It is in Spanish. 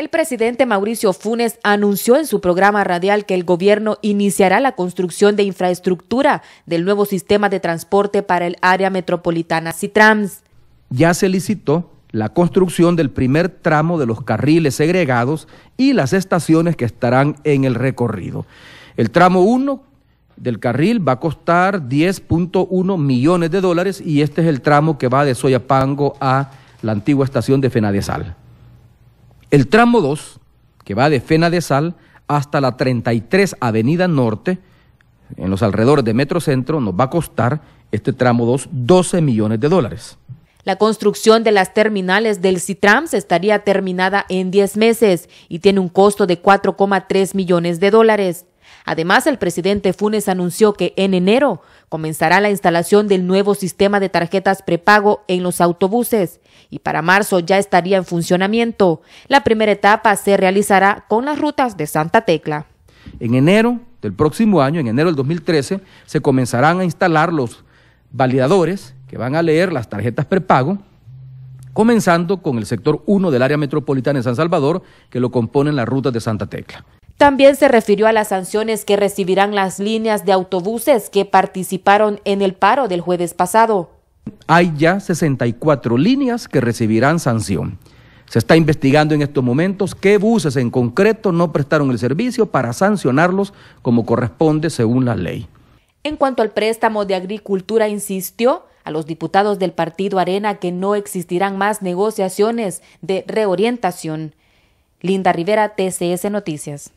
El presidente Mauricio Funes anunció en su programa radial que el gobierno iniciará la construcción de infraestructura del nuevo sistema de transporte para el área metropolitana Citrans. Ya se licitó la construcción del primer tramo de los carriles segregados y las estaciones que estarán en el recorrido. El tramo 1 del carril va a costar 10.1 millones de dólares y este es el tramo que va de Soyapango a la antigua estación de Fenadesal. El tramo 2, que va de Fena de Sal hasta la 33 Avenida Norte, en los alrededores de Metrocentro, nos va a costar este tramo 2 12 millones de dólares. La construcción de las terminales del CITRAMS estaría terminada en 10 meses y tiene un costo de 4,3 millones de dólares. Además, el presidente Funes anunció que en enero comenzará la instalación del nuevo sistema de tarjetas prepago en los autobuses y para marzo ya estaría en funcionamiento. La primera etapa se realizará con las rutas de Santa Tecla. En enero del próximo año, en enero del 2013, se comenzarán a instalar los validadores que van a leer las tarjetas prepago comenzando con el sector 1 del área metropolitana de San Salvador, que lo componen las rutas de Santa Tecla. También se refirió a las sanciones que recibirán las líneas de autobuses que participaron en el paro del jueves pasado. Hay ya 64 líneas que recibirán sanción. Se está investigando en estos momentos qué buses en concreto no prestaron el servicio para sancionarlos como corresponde según la ley. En cuanto al préstamo de agricultura, insistió a los diputados del partido Arena que no existirán más negociaciones de reorientación. Linda Rivera, TCS Noticias.